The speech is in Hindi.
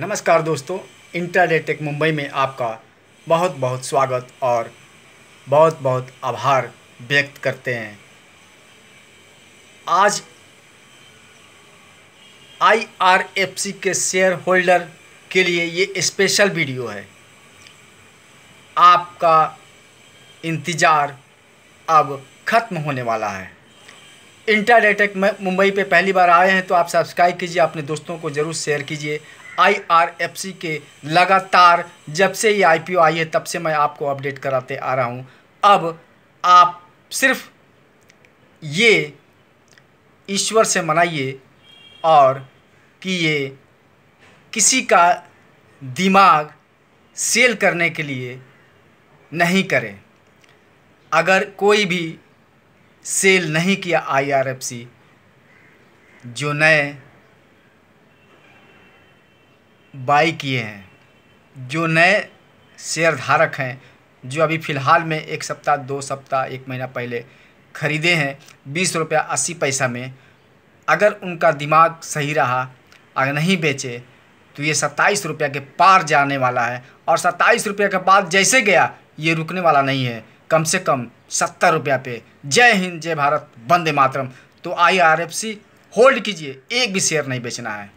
नमस्कार दोस्तों इंटरडेटेक मुंबई में आपका बहुत बहुत स्वागत और बहुत बहुत आभार व्यक्त करते हैं आज आईआरएफसी के शेयर होल्डर के लिए ये स्पेशल वीडियो है आपका इंतज़ार अब ख़त्म होने वाला है इंटरनेट टेक मुंबई पे पहली बार आए हैं तो आप सब्सक्राइब कीजिए अपने दोस्तों को ज़रूर शेयर कीजिए आईआरएफसी के लगातार जब से ये आईपीओ आई है तब से मैं आपको अपडेट कराते आ रहा हूँ अब आप सिर्फ ये ईश्वर से मनाइए और कि ये किसी का दिमाग सेल करने के लिए नहीं करें अगर कोई भी सेल नहीं किया आईआरएफसी जो नए बाई किए हैं जो नए शेयर धारक हैं जो अभी फ़िलहाल में एक सप्ताह दो सप्ताह एक महीना पहले ख़रीदे हैं बीस रुपया अस्सी पैसा में अगर उनका दिमाग सही रहा अगर नहीं बेचे तो ये सत्ताईस रुपया के पार जाने वाला है और सत्ताईस रुपये के बाद जैसे गया ये रुकने वाला नहीं है कम से कम सत्तर रुपया पे जय हिंद जय भारत वंदे मातरम तो I R F C hold कीजिए एक भी शेयर नहीं बेचना है